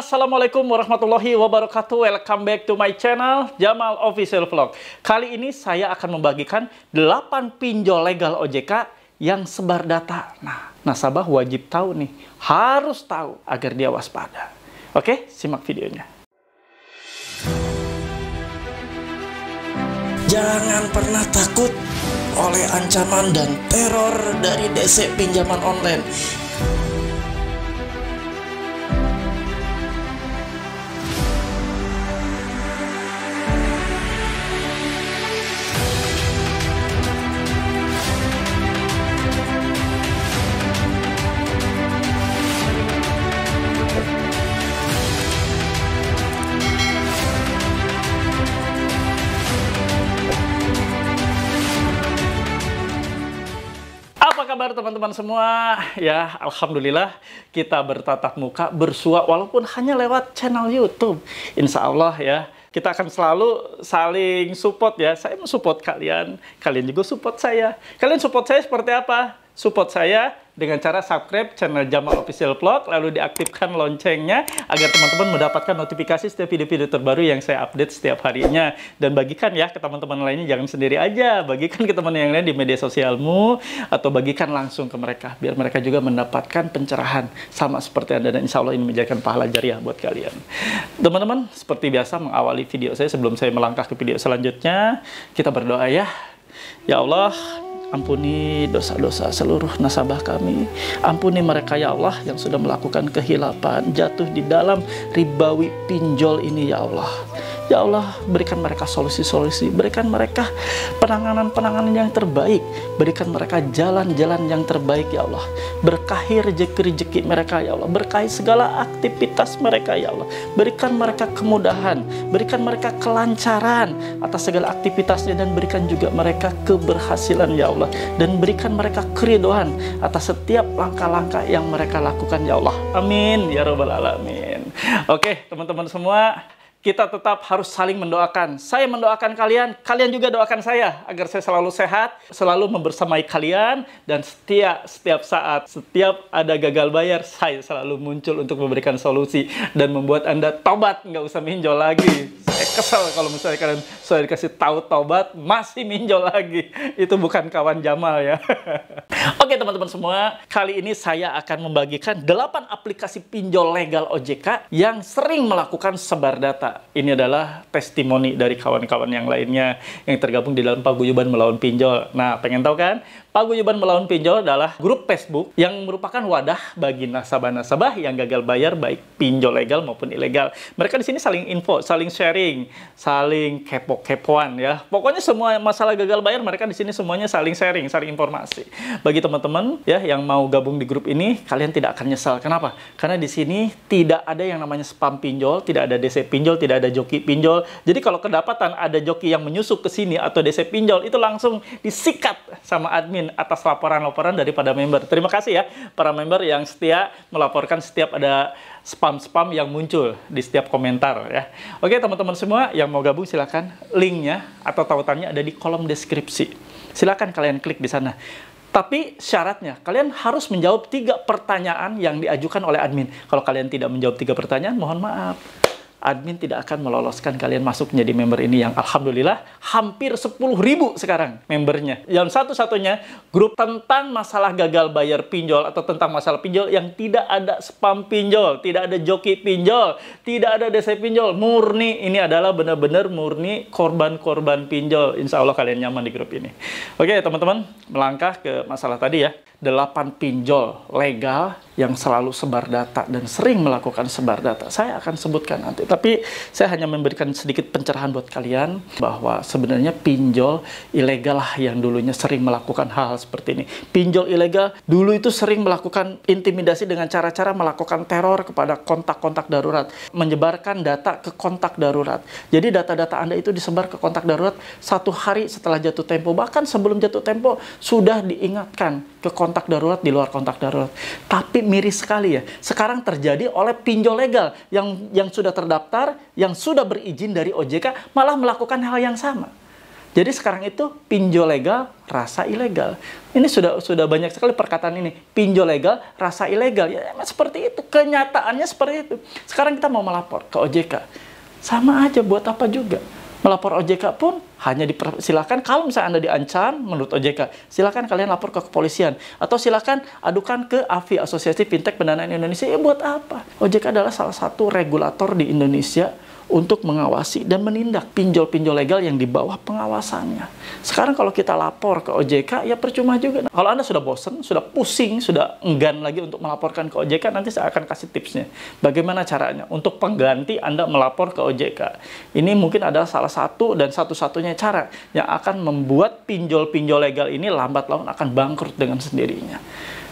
Assalamualaikum warahmatullahi wabarakatuh Welcome back to my channel Jamal Official Vlog Kali ini saya akan membagikan 8 pinjol legal OJK yang sebar data Nah, nasabah wajib tahu nih Harus tahu agar dia waspada Oke, simak videonya Jangan pernah takut oleh ancaman dan teror dari DC pinjaman online kabar teman-teman semua? Ya, Alhamdulillah kita bertatap muka, bersua, walaupun hanya lewat channel YouTube. Insya Allah ya, kita akan selalu saling support ya. Saya mau support kalian, kalian juga support saya. Kalian support saya seperti apa? Support saya dengan cara subscribe channel Jamal Official Vlog, lalu diaktifkan loncengnya agar teman-teman mendapatkan notifikasi setiap video-video terbaru yang saya update setiap harinya. Dan bagikan ya ke teman-teman lainnya, jangan sendiri aja. Bagikan ke teman yang lain di media sosialmu, atau bagikan langsung ke mereka, biar mereka juga mendapatkan pencerahan. Sama seperti Anda, dan insya Allah ini menjadikan pahala jariah buat kalian. Teman-teman, seperti biasa mengawali video saya sebelum saya melangkah ke video selanjutnya, kita berdoa ya. Ya Allah, Ampuni dosa-dosa seluruh nasabah kami. Ampuni mereka ya Allah yang sudah melakukan kehilapan, jatuh di dalam ribawi pinjol ini ya Allah. Ya Allah, berikan mereka solusi-solusi, berikan mereka penanganan-penanganan yang terbaik, berikan mereka jalan-jalan yang terbaik ya Allah. Berkahi rejeki-rejeki mereka ya Allah, berkahi segala aktivitas mereka ya Allah. Berikan mereka kemudahan, berikan mereka kelancaran atas segala aktivitasnya dan berikan juga mereka keberhasilan ya Allah dan berikan mereka keridoan atas setiap langkah-langkah yang mereka lakukan ya Allah. Amin ya rabbal alamin. Oke, teman-teman semua, kita tetap harus saling mendoakan. Saya mendoakan kalian, kalian juga doakan saya agar saya selalu sehat, selalu membersamai kalian dan setiap setiap saat, setiap ada gagal bayar, saya selalu muncul untuk memberikan solusi dan membuat Anda tobat, nggak usah minjol lagi kesel kalau misalnya kalian sudah dikasih tahu taubat masih minjol lagi. Itu bukan kawan Jamal ya. Oke teman-teman semua, kali ini saya akan membagikan 8 aplikasi pinjol legal OJK yang sering melakukan sebar data. Ini adalah testimoni dari kawan-kawan yang lainnya yang tergabung di dalam paguyuban melawan pinjol. Nah, pengen tahu kan Paguyuban melawan pinjol adalah grup Facebook yang merupakan wadah bagi nasabah-nasabah yang gagal bayar baik pinjol legal maupun ilegal. Mereka di sini saling info, saling sharing, saling kepo-kepoan ya. Pokoknya semua masalah gagal bayar mereka di sini semuanya saling sharing, saling informasi. Bagi teman-teman ya yang mau gabung di grup ini, kalian tidak akan nyesal. Kenapa? Karena di sini tidak ada yang namanya spam pinjol, tidak ada DC pinjol, tidak ada joki pinjol. Jadi kalau kedapatan ada joki yang menyusup ke sini atau DC pinjol itu langsung disikat sama admin admin atas laporan-laporan daripada member. Terima kasih ya para member yang setia melaporkan setiap ada spam-spam yang muncul di setiap komentar ya. Oke teman-teman semua yang mau gabung silahkan linknya atau tautannya ada di kolom deskripsi. Silahkan kalian klik di sana. Tapi syaratnya, kalian harus menjawab tiga pertanyaan yang diajukan oleh admin. Kalau kalian tidak menjawab tiga pertanyaan, mohon maaf admin tidak akan meloloskan kalian masuk menjadi member ini yang alhamdulillah hampir 10 ribu sekarang membernya. Yang satu-satunya grup tentang masalah gagal bayar pinjol atau tentang masalah pinjol yang tidak ada spam pinjol, tidak ada joki pinjol, tidak ada DC pinjol, murni ini adalah benar-benar murni korban-korban pinjol. Insya Allah kalian nyaman di grup ini. Oke teman-teman, melangkah ke masalah tadi ya. 8 pinjol legal yang selalu sebar data dan sering melakukan sebar data. Saya akan sebutkan nanti, tapi saya hanya memberikan sedikit pencerahan buat kalian bahwa sebenarnya pinjol ilegal lah yang dulunya sering melakukan hal-hal seperti ini. Pinjol ilegal dulu itu sering melakukan intimidasi dengan cara-cara melakukan teror kepada kontak-kontak darurat, menyebarkan data ke kontak darurat. Jadi data-data Anda itu disebar ke kontak darurat satu hari setelah jatuh tempo, bahkan sebelum jatuh tempo sudah diingatkan ke kontak darurat di luar kontak darurat. Tapi miris sekali ya. Sekarang terjadi oleh pinjol legal yang yang sudah terdaftar, yang sudah berizin dari OJK malah melakukan hal yang sama. Jadi sekarang itu pinjol legal, rasa ilegal. Ini sudah sudah banyak sekali perkataan ini, pinjol legal, rasa ilegal. Ya emang seperti itu, kenyataannya seperti itu. Sekarang kita mau melapor ke OJK. Sama aja buat apa juga. Melapor OJK pun hanya dipersilahkan kalau misalnya Anda diancam menurut OJK, silakan kalian lapor ke kepolisian atau silakan adukan ke AFI Asosiasi Fintech Pendanaan Indonesia. Ya buat apa? OJK adalah salah satu regulator di Indonesia untuk mengawasi dan menindak pinjol-pinjol legal yang di bawah pengawasannya. Sekarang kalau kita lapor ke OJK, ya percuma juga. Kalau Anda sudah bosen, sudah pusing, sudah enggan lagi untuk melaporkan ke OJK, nanti saya akan kasih tipsnya. Bagaimana caranya? Untuk pengganti Anda melapor ke OJK. Ini mungkin adalah salah satu dan satu-satunya cara yang akan membuat pinjol-pinjol legal ini lambat laun akan bangkrut dengan sendirinya.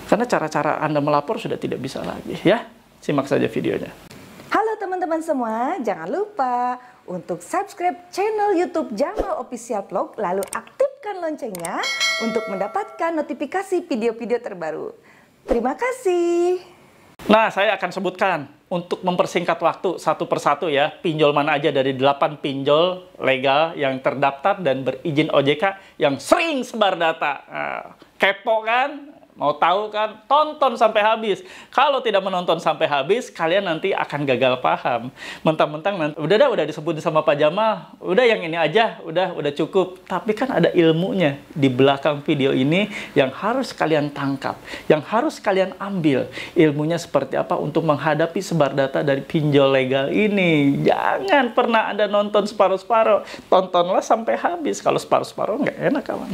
Karena cara-cara Anda melapor sudah tidak bisa lagi, ya. Simak saja videonya teman-teman semua, jangan lupa untuk subscribe channel YouTube Jamal Official Vlog lalu aktifkan loncengnya untuk mendapatkan notifikasi video-video terbaru. Terima kasih. Nah, saya akan sebutkan untuk mempersingkat waktu satu persatu ya, pinjol mana aja dari 8 pinjol legal yang terdaftar dan berizin OJK yang sering sebar data. Nah, kepo kan? Mau tahu kan? Tonton sampai habis. Kalau tidak menonton sampai habis, kalian nanti akan gagal paham. Mentang-mentang nanti udah dah udah disebut sama Pak Jamal, udah yang ini aja, udah udah cukup. Tapi kan ada ilmunya di belakang video ini yang harus kalian tangkap, yang harus kalian ambil. Ilmunya seperti apa untuk menghadapi sebar data dari pinjol legal ini. Jangan pernah Anda nonton separuh-separuh. Tontonlah sampai habis. Kalau separuh-separuh nggak enak kawan.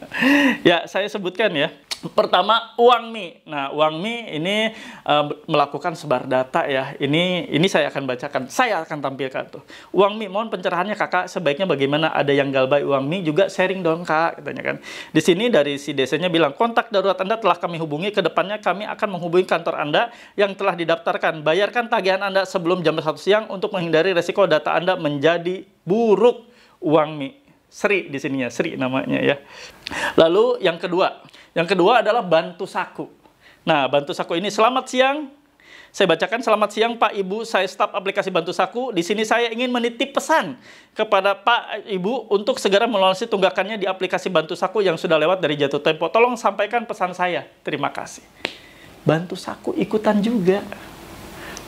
ya, saya sebutkan ya. Pertama uang Mi. Nah, uang Mi ini uh, melakukan sebar data ya. Ini ini saya akan bacakan. Saya akan tampilkan tuh. Uang Mi mohon pencerahannya Kakak sebaiknya bagaimana ada yang galbay uang Mi juga sharing dong Kak katanya kan. Di sini dari si desanya bilang kontak darurat Anda telah kami hubungi ke depannya kami akan menghubungi kantor Anda yang telah didaftarkan. Bayarkan tagihan Anda sebelum jam 1 siang untuk menghindari resiko data Anda menjadi buruk uang Mi. Sri di sininya, Sri namanya ya. Lalu yang kedua, yang kedua adalah bantu saku. Nah, bantu saku ini selamat siang. Saya bacakan selamat siang Pak Ibu, saya staf aplikasi Bantu Saku. Di sini saya ingin menitip pesan kepada Pak Ibu untuk segera melunasi tunggakannya di aplikasi Bantu Saku yang sudah lewat dari jatuh tempo. Tolong sampaikan pesan saya. Terima kasih. Bantu Saku ikutan juga.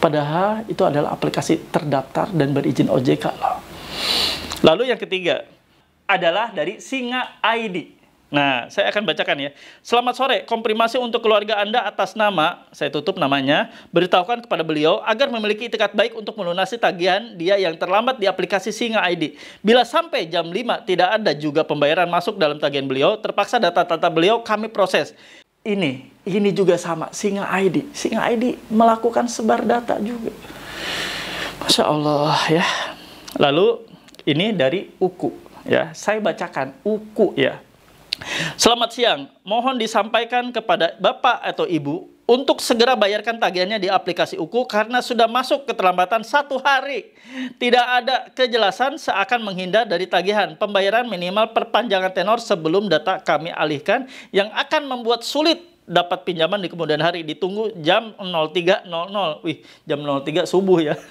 Padahal itu adalah aplikasi terdaftar dan berizin OJK loh. Lalu yang ketiga adalah dari Singa ID. Nah, saya akan bacakan ya. Selamat sore, komprimasi untuk keluarga Anda atas nama, saya tutup namanya, beritahukan kepada beliau agar memiliki itikat baik untuk melunasi tagihan dia yang terlambat di aplikasi Singa ID. Bila sampai jam 5 tidak ada juga pembayaran masuk dalam tagihan beliau, terpaksa data-data beliau kami proses. Ini, ini juga sama, Singa ID. Singa ID melakukan sebar data juga. Masya Allah ya. Lalu, ini dari Uku. Ya, saya bacakan Uku ya. Selamat siang, mohon disampaikan kepada Bapak atau Ibu untuk segera bayarkan tagihannya di aplikasi Uku karena sudah masuk keterlambatan satu hari. Tidak ada kejelasan seakan menghindar dari tagihan. Pembayaran minimal perpanjangan tenor sebelum data kami alihkan yang akan membuat sulit dapat pinjaman di kemudian hari. Ditunggu jam 03.00. Wih, jam 03 subuh ya.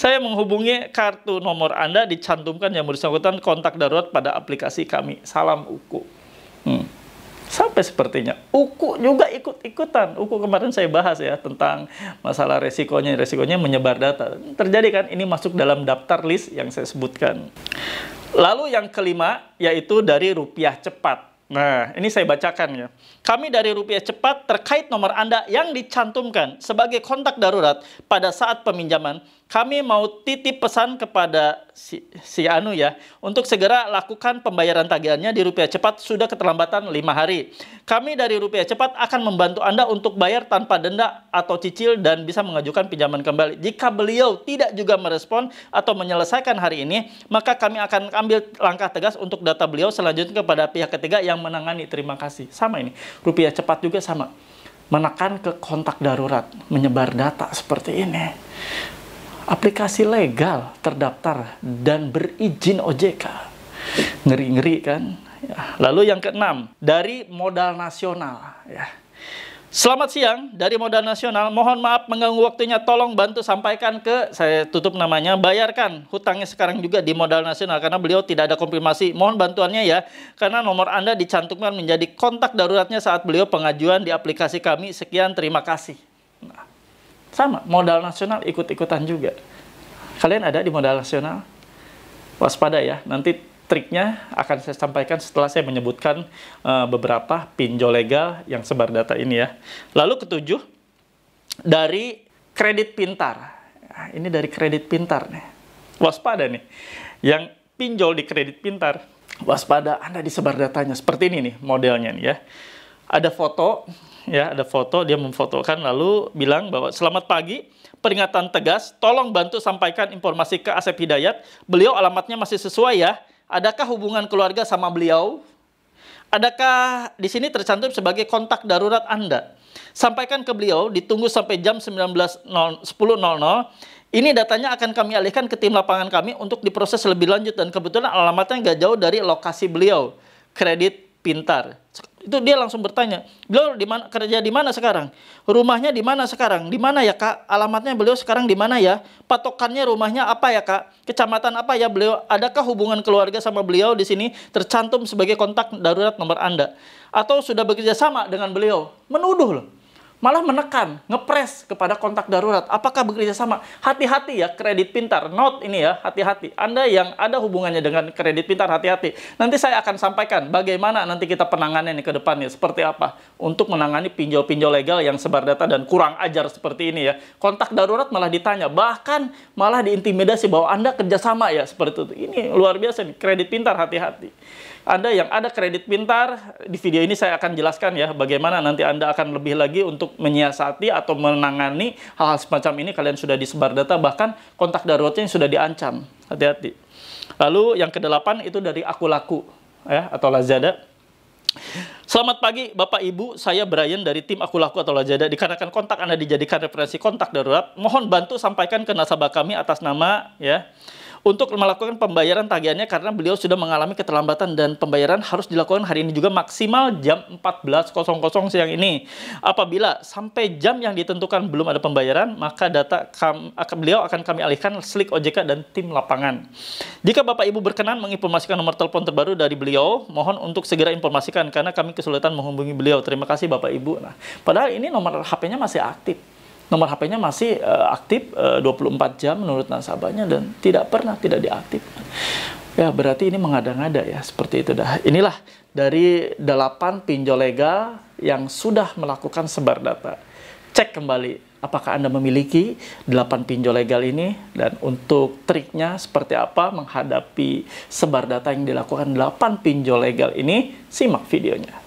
Saya menghubungi kartu nomor Anda dicantumkan yang bersangkutan kontak darurat pada aplikasi kami. Salam Uku. Hmm. Sampai sepertinya. Uku juga ikut-ikutan. Uku kemarin saya bahas ya tentang masalah resikonya. Resikonya menyebar data. Terjadi kan ini masuk dalam daftar list yang saya sebutkan. Lalu yang kelima yaitu dari rupiah cepat. Nah, ini saya bacakan ya. Kami dari Rupiah Cepat terkait nomor Anda yang dicantumkan sebagai kontak darurat pada saat peminjaman kami mau titip pesan kepada si, si Anu ya untuk segera lakukan pembayaran tagihannya di rupiah cepat sudah keterlambatan lima hari. Kami dari rupiah cepat akan membantu Anda untuk bayar tanpa denda atau cicil dan bisa mengajukan pinjaman kembali. Jika beliau tidak juga merespon atau menyelesaikan hari ini, maka kami akan ambil langkah tegas untuk data beliau selanjutnya kepada pihak ketiga yang menangani. Terima kasih. Sama ini. Rupiah cepat juga sama. Menekan ke kontak darurat, menyebar data seperti ini aplikasi legal terdaftar dan berizin OJK. Ngeri-ngeri kan? Ya. Lalu yang keenam, dari modal nasional. Ya. Selamat siang dari Modal Nasional. Mohon maaf mengganggu waktunya. Tolong bantu sampaikan ke saya tutup namanya. Bayarkan hutangnya sekarang juga di Modal Nasional karena beliau tidak ada konfirmasi. Mohon bantuannya ya karena nomor Anda dicantumkan menjadi kontak daruratnya saat beliau pengajuan di aplikasi kami. Sekian terima kasih. Nah. Sama, modal nasional ikut-ikutan juga. Kalian ada di modal nasional? Waspada ya, nanti triknya akan saya sampaikan setelah saya menyebutkan uh, beberapa pinjol legal yang sebar data ini ya. Lalu ketujuh, dari kredit pintar. Nah, ini dari kredit pintar nih. Waspada nih. Yang pinjol di kredit pintar, waspada Anda disebar datanya. Seperti ini nih modelnya nih ya. Ada foto ya ada foto dia memfotokan lalu bilang bahwa selamat pagi peringatan tegas tolong bantu sampaikan informasi ke Asep Hidayat beliau alamatnya masih sesuai ya adakah hubungan keluarga sama beliau adakah di sini tercantum sebagai kontak darurat Anda sampaikan ke beliau ditunggu sampai jam 19.10.00 ini datanya akan kami alihkan ke tim lapangan kami untuk diproses lebih lanjut dan kebetulan alamatnya nggak jauh dari lokasi beliau. Kredit pintar. Itu dia langsung bertanya, beliau di mana kerja di mana sekarang? Rumahnya di mana sekarang? Di mana ya kak? Alamatnya beliau sekarang di mana ya? Patokannya rumahnya apa ya kak? Kecamatan apa ya beliau? Adakah hubungan keluarga sama beliau di sini tercantum sebagai kontak darurat nomor anda? Atau sudah bekerja sama dengan beliau? Menuduh loh malah menekan, ngepres kepada kontak darurat. Apakah bekerja sama? Hati-hati ya kredit pintar. Note ini ya, hati-hati. Anda yang ada hubungannya dengan kredit pintar, hati-hati. Nanti saya akan sampaikan bagaimana nanti kita penanganannya ke depannya, seperti apa. Untuk menangani pinjol-pinjol legal yang sebar data dan kurang ajar seperti ini ya. Kontak darurat malah ditanya, bahkan malah diintimidasi bahwa Anda kerjasama ya, seperti itu. Ini luar biasa nih, kredit pintar, hati-hati. Anda yang ada kredit pintar, di video ini saya akan jelaskan ya bagaimana nanti Anda akan lebih lagi untuk menyiasati atau menangani hal-hal semacam ini kalian sudah disebar data bahkan kontak daruratnya sudah diancam. Hati-hati. Lalu yang kedelapan itu dari aku laku ya atau Lazada. Selamat pagi Bapak Ibu, saya Brian dari tim Aku Laku atau Lajada. Dikarenakan kontak Anda dijadikan referensi kontak darurat, mohon bantu sampaikan ke nasabah kami atas nama ya untuk melakukan pembayaran tagihannya karena beliau sudah mengalami keterlambatan dan pembayaran harus dilakukan hari ini juga maksimal jam 14.00 siang ini. Apabila sampai jam yang ditentukan belum ada pembayaran, maka data kam, beliau akan kami alihkan Slik OJK dan tim lapangan. Jika Bapak Ibu berkenan menginformasikan nomor telepon terbaru dari beliau, mohon untuk segera informasikan karena kami kesulitan menghubungi beliau. Terima kasih Bapak Ibu. Nah, padahal ini nomor HP-nya masih aktif nomor HP-nya masih uh, aktif eh, uh, 24 jam menurut nasabahnya dan tidak pernah tidak diaktif. Ya, berarti ini mengada-ngada ya, seperti itu dah. Inilah dari 8 pinjol legal yang sudah melakukan sebar data. Cek kembali apakah Anda memiliki 8 pinjol legal ini dan untuk triknya seperti apa menghadapi sebar data yang dilakukan 8 pinjol legal ini, simak videonya.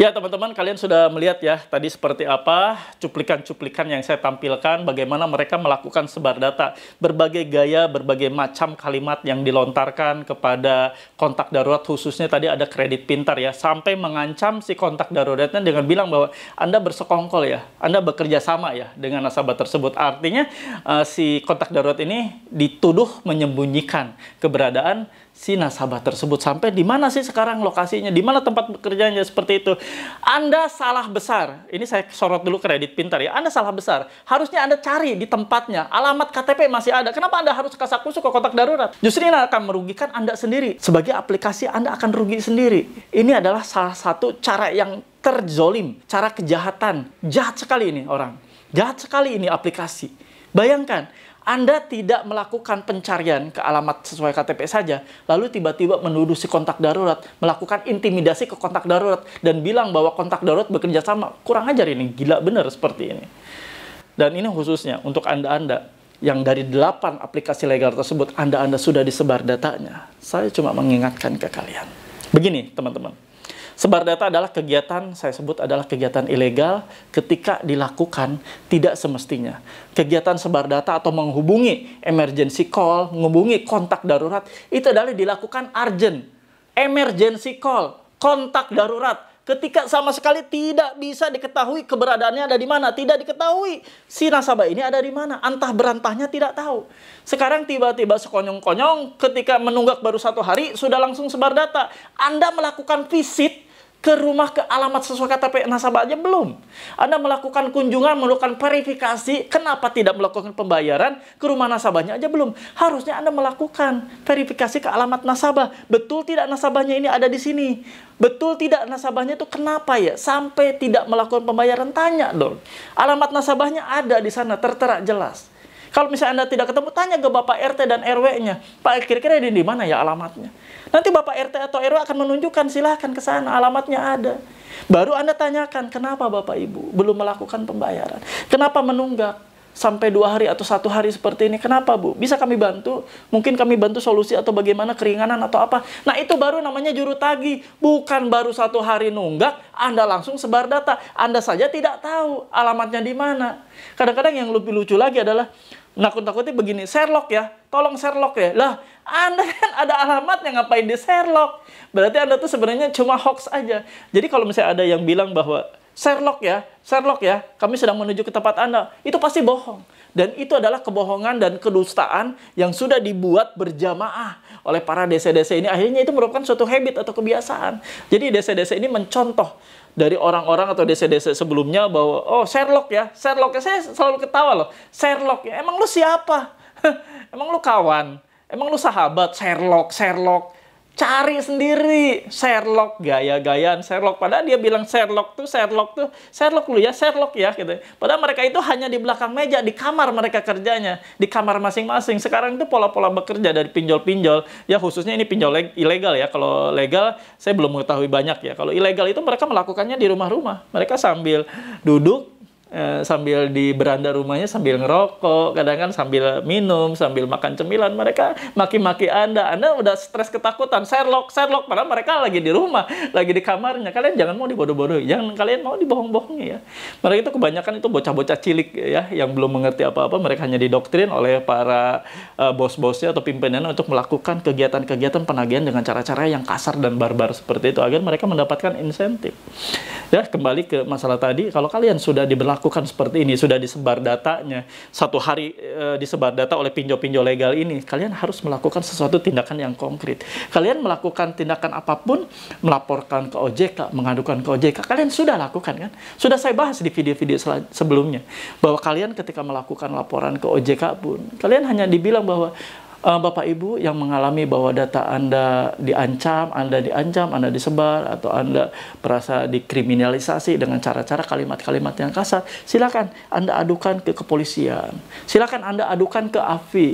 Ya teman-teman kalian sudah melihat ya tadi seperti apa cuplikan-cuplikan yang saya tampilkan bagaimana mereka melakukan sebar data berbagai gaya berbagai macam kalimat yang dilontarkan kepada kontak darurat khususnya tadi ada kredit pintar ya sampai mengancam si kontak daruratnya dengan bilang bahwa Anda bersekongkol ya Anda bekerja sama ya dengan nasabah tersebut artinya uh, si kontak darurat ini dituduh menyembunyikan keberadaan si nasabah tersebut sampai di mana sih sekarang lokasinya, di mana tempat bekerjanya seperti itu. Anda salah besar. Ini saya sorot dulu kredit pintar ya. Anda salah besar. Harusnya Anda cari di tempatnya. Alamat KTP masih ada. Kenapa Anda harus kasak kusuk ke kotak darurat? Justru ini akan merugikan Anda sendiri. Sebagai aplikasi Anda akan rugi sendiri. Ini adalah salah satu cara yang terzolim, cara kejahatan. Jahat sekali ini orang. Jahat sekali ini aplikasi. Bayangkan, Anda tidak melakukan pencarian ke alamat sesuai KTP saja, lalu tiba-tiba menuduh si kontak darurat, melakukan intimidasi ke kontak darurat, dan bilang bahwa kontak darurat bekerja sama. Kurang ajar ini, gila bener seperti ini. Dan ini khususnya untuk Anda-Anda yang dari delapan aplikasi legal tersebut Anda-Anda sudah disebar datanya. Saya cuma mengingatkan ke kalian. Begini, teman-teman. Sebar data adalah kegiatan, saya sebut adalah kegiatan ilegal ketika dilakukan tidak semestinya. Kegiatan sebar data atau menghubungi emergency call, menghubungi kontak darurat, itu adalah dilakukan urgent. Emergency call, kontak darurat, ketika sama sekali tidak bisa diketahui keberadaannya ada di mana, tidak diketahui si nasabah ini ada di mana, antah berantahnya tidak tahu. Sekarang tiba-tiba sekonyong-konyong ketika menunggak baru satu hari sudah langsung sebar data. Anda melakukan visit ke rumah ke alamat sesuai KTP nasabah aja belum. Anda melakukan kunjungan, melakukan verifikasi, kenapa tidak melakukan pembayaran ke rumah nasabahnya aja belum? Harusnya Anda melakukan verifikasi ke alamat nasabah. Betul tidak nasabahnya ini ada di sini? Betul tidak nasabahnya itu kenapa ya sampai tidak melakukan pembayaran? Tanya dong. Alamat nasabahnya ada di sana, tertera jelas. Kalau misalnya Anda tidak ketemu, tanya ke Bapak RT dan RW-nya. Pak, kira-kira di mana ya alamatnya? Nanti Bapak RT atau RW akan menunjukkan silahkan ke sana, alamatnya ada. Baru Anda tanyakan, kenapa Bapak Ibu belum melakukan pembayaran? Kenapa menunggak? Sampai dua hari atau satu hari seperti ini, kenapa Bu? Bisa kami bantu? Mungkin kami bantu solusi atau bagaimana keringanan atau apa? Nah itu baru namanya juru tagi, bukan baru satu hari nunggak, Anda langsung sebar data. Anda saja tidak tahu alamatnya di mana. Kadang-kadang yang lebih lucu lagi adalah nakut-nakutnya begini, Sherlock ya, tolong Sherlock ya. Lah, Anda kan ada alamatnya ngapain di Sherlock? Berarti Anda tuh sebenarnya cuma hoax aja. Jadi kalau misalnya ada yang bilang bahwa Sherlock ya, Sherlock ya, kami sedang menuju ke tempat Anda, itu pasti bohong. Dan itu adalah kebohongan dan kedustaan yang sudah dibuat berjamaah oleh para desa-desa ini akhirnya itu merupakan suatu habit atau kebiasaan. Jadi desa-desa ini mencontoh dari orang-orang atau desa-desa sebelumnya bahwa oh Sherlock ya, Sherlock ya saya selalu ketawa loh. Sherlock ya, emang lu siapa? emang lu kawan? Emang lu sahabat Sherlock, Sherlock cari sendiri Sherlock gaya-gayaan Sherlock padahal dia bilang Sherlock tuh Sherlock tuh Sherlock lu ya Sherlock ya gitu padahal mereka itu hanya di belakang meja di kamar mereka kerjanya di kamar masing-masing sekarang itu pola-pola bekerja dari pinjol-pinjol ya khususnya ini pinjol ilegal ya kalau legal saya belum mengetahui banyak ya kalau ilegal itu mereka melakukannya di rumah-rumah mereka sambil duduk Eh, sambil di beranda rumahnya sambil ngerokok, kadang kan sambil minum, sambil makan cemilan, mereka maki-maki Anda. Anda udah stres ketakutan, Sherlock, Sherlock, padahal mereka lagi di rumah, lagi di kamarnya. Kalian jangan mau dibodoh-bodohi, jangan kalian mau dibohong-bohongi ya. Mereka itu kebanyakan itu bocah-bocah cilik ya, yang belum mengerti apa-apa, mereka hanya didoktrin oleh para uh, bos-bosnya atau pimpinannya untuk melakukan kegiatan-kegiatan penagihan dengan cara-cara yang kasar dan barbar seperti itu, agar mereka mendapatkan insentif. Ya, kembali ke masalah tadi, kalau kalian sudah diberlakukan lakukan seperti ini, sudah disebar datanya, satu hari e, disebar data oleh pinjol-pinjol legal ini, kalian harus melakukan sesuatu tindakan yang konkret. Kalian melakukan tindakan apapun, melaporkan ke OJK, mengadukan ke OJK, kalian sudah lakukan kan? Sudah saya bahas di video-video sebelumnya, bahwa kalian ketika melakukan laporan ke OJK pun, kalian hanya dibilang bahwa uh, Bapak Ibu yang mengalami bahwa data Anda diancam, Anda diancam, Anda disebar, atau Anda merasa dikriminalisasi dengan cara-cara kalimat-kalimat yang kasar, silakan Anda adukan ke kepolisian, silakan Anda adukan ke AFI.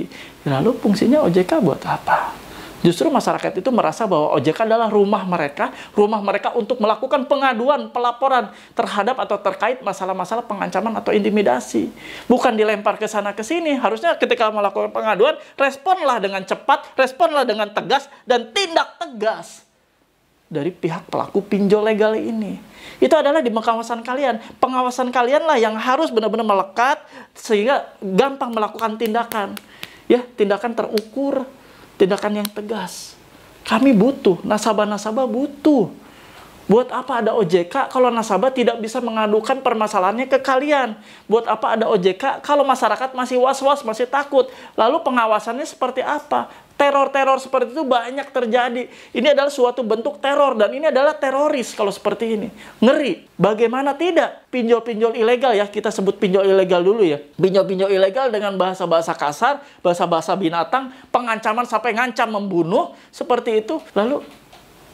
Lalu fungsinya OJK buat apa? Justru masyarakat itu merasa bahwa OJK adalah rumah mereka, rumah mereka untuk melakukan pengaduan, pelaporan terhadap atau terkait masalah-masalah pengancaman atau intimidasi. Bukan dilempar ke sana ke sini. Harusnya ketika melakukan pengaduan, responlah dengan cepat, responlah dengan tegas dan tindak tegas dari pihak pelaku pinjol legal ini. Itu adalah di pengawasan kalian. Pengawasan kalianlah yang harus benar-benar melekat sehingga gampang melakukan tindakan. Ya, tindakan terukur tindakan yang tegas. Kami butuh, nasabah-nasabah butuh Buat apa ada OJK kalau nasabah tidak bisa mengadukan permasalahannya ke kalian? Buat apa ada OJK kalau masyarakat masih was-was, masih takut? Lalu pengawasannya seperti apa? Teror-teror seperti itu banyak terjadi. Ini adalah suatu bentuk teror dan ini adalah teroris kalau seperti ini. Ngeri. Bagaimana tidak? Pinjol-pinjol ilegal ya, kita sebut pinjol ilegal dulu ya. Pinjol-pinjol ilegal dengan bahasa-bahasa kasar, bahasa-bahasa binatang, pengancaman sampai ngancam membunuh seperti itu. Lalu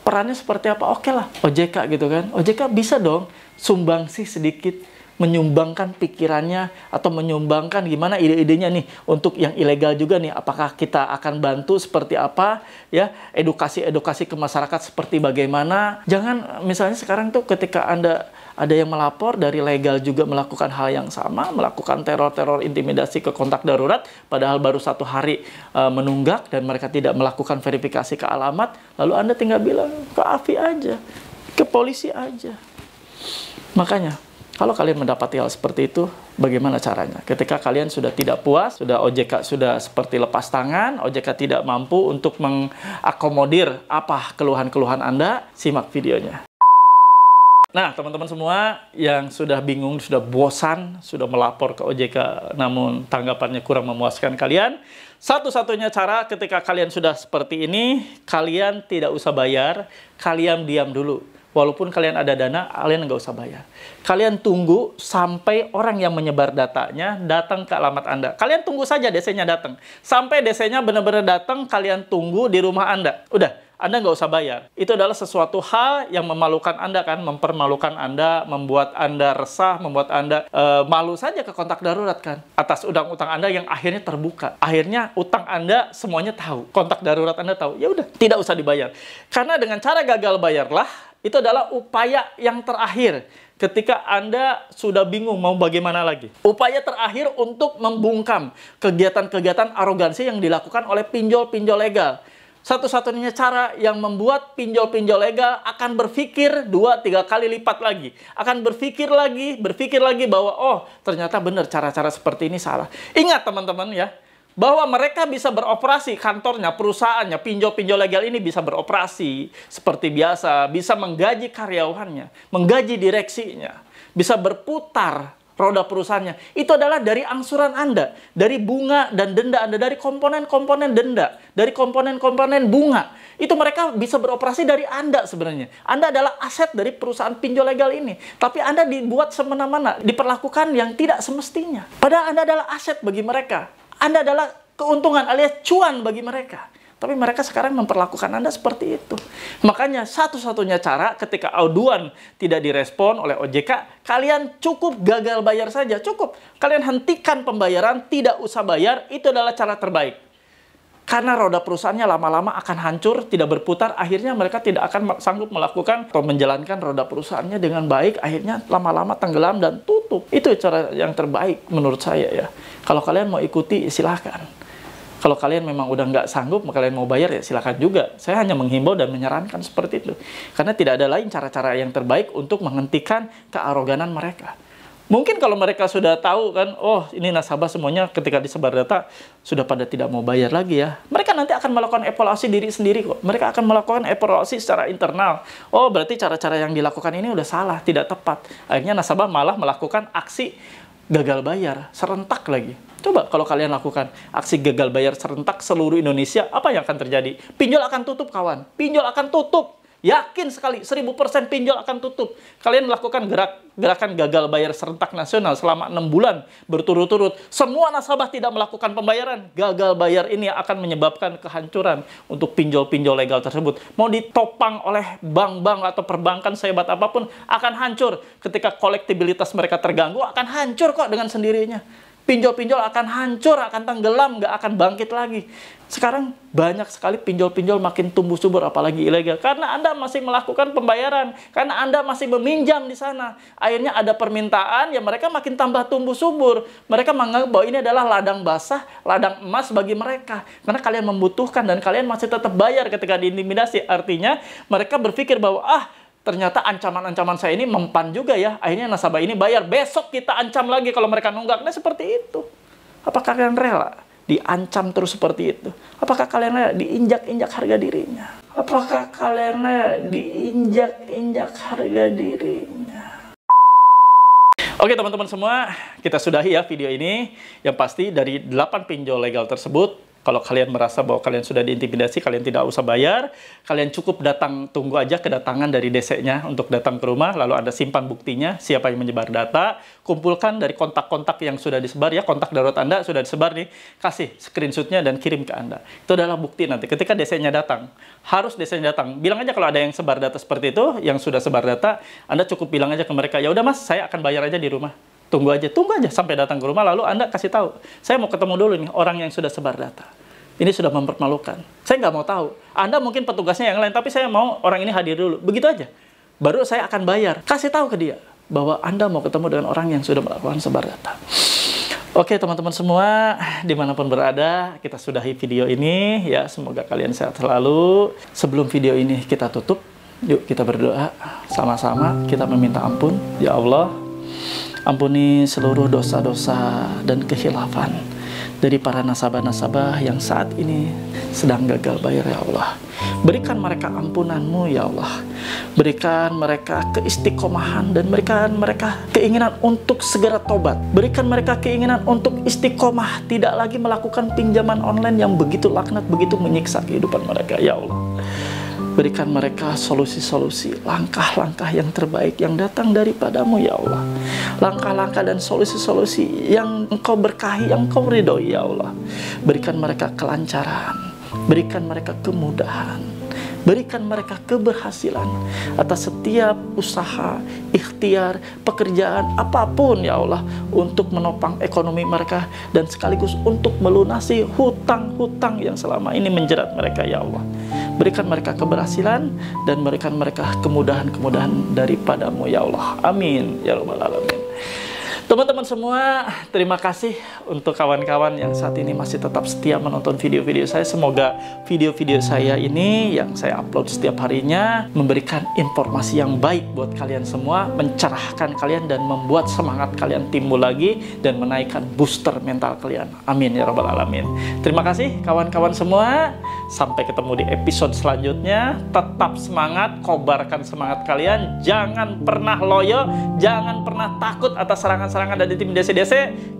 perannya seperti apa? Oke okay lah, OJK gitu kan. OJK bisa dong sumbang sih sedikit, menyumbangkan pikirannya atau menyumbangkan gimana ide-idenya nih untuk yang ilegal juga nih. Apakah kita akan bantu seperti apa ya? Edukasi-edukasi ke masyarakat seperti bagaimana? Jangan misalnya sekarang tuh ketika Anda ada yang melapor dari legal juga melakukan hal yang sama, melakukan teror-teror intimidasi ke kontak darurat, padahal baru satu hari e, menunggak dan mereka tidak melakukan verifikasi ke alamat, lalu Anda tinggal bilang ke AFI aja, ke polisi aja. Makanya, kalau kalian mendapati hal seperti itu, bagaimana caranya? Ketika kalian sudah tidak puas, sudah OJK sudah seperti lepas tangan, OJK tidak mampu untuk mengakomodir apa keluhan-keluhan Anda, simak videonya. Nah, teman-teman semua yang sudah bingung, sudah bosan, sudah melapor ke OJK namun tanggapannya kurang memuaskan kalian, satu-satunya cara ketika kalian sudah seperti ini, kalian tidak usah bayar, kalian diam dulu. Walaupun kalian ada dana, kalian nggak usah bayar. Kalian tunggu sampai orang yang menyebar datanya datang ke alamat Anda. Kalian tunggu saja DC-nya datang. Sampai DC-nya benar-benar datang, kalian tunggu di rumah Anda. Udah, anda nggak usah bayar. Itu adalah sesuatu hal yang memalukan Anda kan, mempermalukan Anda, membuat Anda resah, membuat Anda e, malu saja ke kontak darurat kan. Atas udang-utang Anda yang akhirnya terbuka. Akhirnya utang Anda semuanya tahu, kontak darurat Anda tahu. Ya udah, tidak usah dibayar. Karena dengan cara gagal bayarlah, itu adalah upaya yang terakhir ketika Anda sudah bingung mau bagaimana lagi. Upaya terakhir untuk membungkam kegiatan-kegiatan arogansi yang dilakukan oleh pinjol-pinjol legal satu-satunya cara yang membuat pinjol-pinjol legal akan berpikir dua tiga kali lipat lagi. Akan berpikir lagi, berpikir lagi bahwa oh ternyata benar cara-cara seperti ini salah. Ingat teman-teman ya, bahwa mereka bisa beroperasi kantornya, perusahaannya, pinjol-pinjol legal ini bisa beroperasi seperti biasa, bisa menggaji karyawannya, menggaji direksinya, bisa berputar produk perusahaannya. Itu adalah dari angsuran Anda, dari bunga dan denda Anda, dari komponen-komponen denda, dari komponen-komponen bunga. Itu mereka bisa beroperasi dari Anda sebenarnya. Anda adalah aset dari perusahaan pinjol legal ini. Tapi Anda dibuat semena-mena, diperlakukan yang tidak semestinya. Padahal Anda adalah aset bagi mereka. Anda adalah keuntungan alias cuan bagi mereka. Tapi mereka sekarang memperlakukan Anda seperti itu. Makanya satu-satunya cara ketika auduan tidak direspon oleh OJK, kalian cukup gagal bayar saja, cukup. Kalian hentikan pembayaran, tidak usah bayar, itu adalah cara terbaik. Karena roda perusahaannya lama-lama akan hancur, tidak berputar, akhirnya mereka tidak akan sanggup melakukan atau menjalankan roda perusahaannya dengan baik, akhirnya lama-lama tenggelam dan tutup. Itu cara yang terbaik menurut saya ya. Kalau kalian mau ikuti, silahkan. Kalau kalian memang udah nggak sanggup, kalian mau bayar ya silakan juga. Saya hanya menghimbau dan menyarankan seperti itu. Karena tidak ada lain cara-cara yang terbaik untuk menghentikan kearoganan mereka. Mungkin kalau mereka sudah tahu kan, oh ini nasabah semuanya ketika disebar data sudah pada tidak mau bayar lagi ya. Mereka nanti akan melakukan evaluasi diri sendiri kok. Mereka akan melakukan evaluasi secara internal. Oh berarti cara-cara yang dilakukan ini udah salah, tidak tepat. Akhirnya nasabah malah melakukan aksi gagal bayar serentak lagi. Coba kalau kalian lakukan aksi gagal bayar serentak seluruh Indonesia, apa yang akan terjadi? Pinjol akan tutup kawan, pinjol akan tutup. Yakin sekali, 1000% pinjol akan tutup. Kalian melakukan gerak gerakan gagal bayar serentak nasional selama enam bulan berturut-turut. Semua nasabah tidak melakukan pembayaran. Gagal bayar ini akan menyebabkan kehancuran untuk pinjol-pinjol legal tersebut. Mau ditopang oleh bank-bank atau perbankan sehebat apapun akan hancur. Ketika kolektibilitas mereka terganggu akan hancur kok dengan sendirinya pinjol-pinjol akan hancur, akan tenggelam, nggak akan bangkit lagi. Sekarang banyak sekali pinjol-pinjol makin tumbuh subur, apalagi ilegal. Karena Anda masih melakukan pembayaran, karena Anda masih meminjam di sana. Akhirnya ada permintaan, ya mereka makin tambah tumbuh subur. Mereka menganggap bahwa ini adalah ladang basah, ladang emas bagi mereka. Karena kalian membutuhkan dan kalian masih tetap bayar ketika diintimidasi. Artinya mereka berpikir bahwa, ah ternyata ancaman-ancaman saya ini mempan juga ya. Akhirnya nasabah ini bayar. Besok kita ancam lagi kalau mereka nunggak. Nah seperti itu. Apakah kalian rela diancam terus seperti itu? Apakah kalian rela diinjak-injak harga dirinya? Apakah kalian rela diinjak-injak harga dirinya? Oke teman-teman semua, kita sudahi ya video ini. Yang pasti dari 8 pinjol legal tersebut, kalau kalian merasa bahwa kalian sudah diintimidasi, kalian tidak usah bayar. Kalian cukup datang, tunggu aja kedatangan dari DC-nya untuk datang ke rumah, lalu Anda simpan buktinya, siapa yang menyebar data, kumpulkan dari kontak-kontak yang sudah disebar, ya kontak darurat Anda sudah disebar nih, kasih screenshotnya dan kirim ke Anda. Itu adalah bukti nanti ketika DC-nya datang. Harus DC-nya datang. Bilang aja kalau ada yang sebar data seperti itu, yang sudah sebar data, Anda cukup bilang aja ke mereka, ya udah mas, saya akan bayar aja di rumah. Tunggu aja, tunggu aja sampai datang ke rumah lalu Anda kasih tahu. Saya mau ketemu dulu nih orang yang sudah sebar data. Ini sudah mempermalukan. Saya nggak mau tahu. Anda mungkin petugasnya yang lain, tapi saya mau orang ini hadir dulu. Begitu aja. Baru saya akan bayar. Kasih tahu ke dia bahwa Anda mau ketemu dengan orang yang sudah melakukan sebar data. Oke teman-teman semua, dimanapun berada, kita sudahi video ini. Ya, semoga kalian sehat selalu. Sebelum video ini kita tutup, yuk kita berdoa. Sama-sama kita meminta ampun. Ya Allah, Ampuni seluruh dosa-dosa dan kehilafan dari para nasabah-nasabah yang saat ini sedang gagal bayar ya Allah. Berikan mereka ampunanmu ya Allah. Berikan mereka keistiqomahan dan berikan mereka keinginan untuk segera tobat. Berikan mereka keinginan untuk istiqomah, tidak lagi melakukan pinjaman online yang begitu laknat, begitu menyiksa kehidupan mereka ya Allah. Berikan mereka solusi-solusi, langkah-langkah yang terbaik yang datang daripadamu ya Allah. Langkah-langkah dan solusi-solusi yang engkau berkahi, yang engkau ridhoi ya Allah. Berikan mereka kelancaran, berikan mereka kemudahan Berikan mereka keberhasilan atas setiap usaha, ikhtiar, pekerjaan, apapun ya Allah untuk menopang ekonomi mereka dan sekaligus untuk melunasi hutang-hutang yang selama ini menjerat mereka ya Allah. Berikan mereka keberhasilan dan berikan mereka kemudahan-kemudahan daripadamu ya Allah. Amin ya rabbal alamin. Teman-teman semua, terima kasih untuk kawan-kawan yang saat ini masih tetap setia menonton video-video saya. Semoga video-video saya ini yang saya upload setiap harinya memberikan informasi yang baik buat kalian semua, mencerahkan kalian dan membuat semangat kalian timbul lagi dan menaikkan booster mental kalian. Amin ya rabbal alamin. Terima kasih kawan-kawan semua. Sampai ketemu di episode selanjutnya. Tetap semangat, kobarkan semangat kalian. Jangan pernah loyo, jangan pernah takut atas serangan-serangan sekarang ada di tim DC-DC,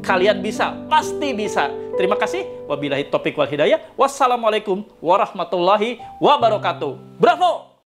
kalian bisa, pasti bisa. Terima kasih. Wabillahi topik wal hidayah. Wassalamualaikum warahmatullahi wabarakatuh. Bravo!